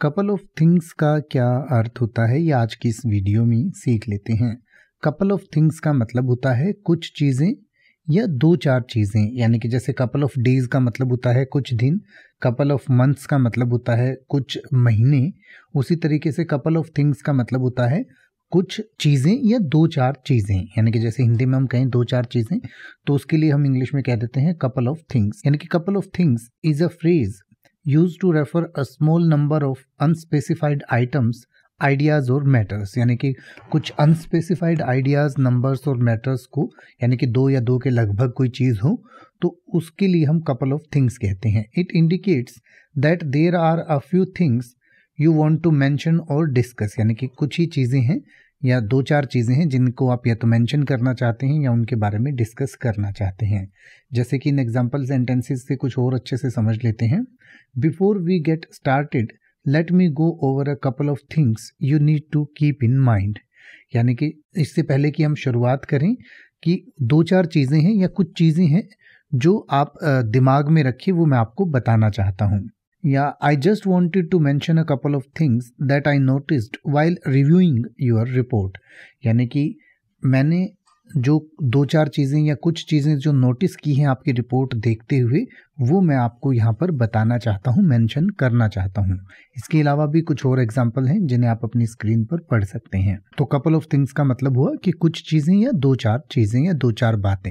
Couple of things का क्या अर्थ होता है ये आज की इस वीडियो में सीख लेते हैं कपल ऑफ थिंग्स का मतलब होता है कुछ चीज़ें या दो चार चीज़ें यानी कि जैसे कपल ऑफ डेज का मतलब होता है कुछ दिन कपल ऑफ मंथ्स का मतलब होता है कुछ महीने उसी तरीके से कपल ऑफ थिंग्स का मतलब होता है कुछ चीज़ें या दो चार चीज़ें यानी कि जैसे हिंदी में हम कहें दो चार चीज़ें तो उसके लिए हम इंग्लिश में कह देते हैं कपल ऑफ थिंग्स यानी कि couple of things is a phrase use to refer a small number of unspecified items ideas और मैटर्स यानी कि कुछ अनस्पेसिफाइड आइडियाज़ नंबर्स और मैटर्स को यानी कि दो या दो के लगभग कोई चीज़ हो तो उसके लिए हम कपल ऑफ थिंग्स कहते हैं it indicates that there are a few things you want to mention और डिस्कस यानी कि कुछ ही चीज़ें हैं या दो चार चीज़ें हैं जिनको आप या तो मेंशन करना चाहते हैं या उनके बारे में डिस्कस करना चाहते हैं जैसे कि इन एग्जाम्पल सेंटेंसेस से कुछ और अच्छे से समझ लेते हैं before we get started let me go over a couple of things you need to keep in mind यानी कि इससे पहले कि हम शुरुआत करें कि दो चार चीज़ें हैं या कुछ चीज़ें हैं जो आप दिमाग में रखिए वो मैं आपको बताना चाहता हूँ Yeah, I just wanted to mention a couple of things that I noticed while reviewing your report. यानी कि मैंने जो दो चार चीज़ें या कुछ चीज़ें जो नोटिस की हैं आपकी रिपोर्ट देखते हुए वो मैं आपको यहाँ पर बताना चाहता हूँ मैंशन करना चाहता हूँ इसके अलावा भी कुछ और एग्जाम्पल हैं जिन्हें आप अपनी स्क्रीन पर पढ़ सकते हैं तो कपल ऑफ थिंग्स का मतलब हुआ कि कुछ चीज़ें या दो चार चीज़ें या दो चार बातें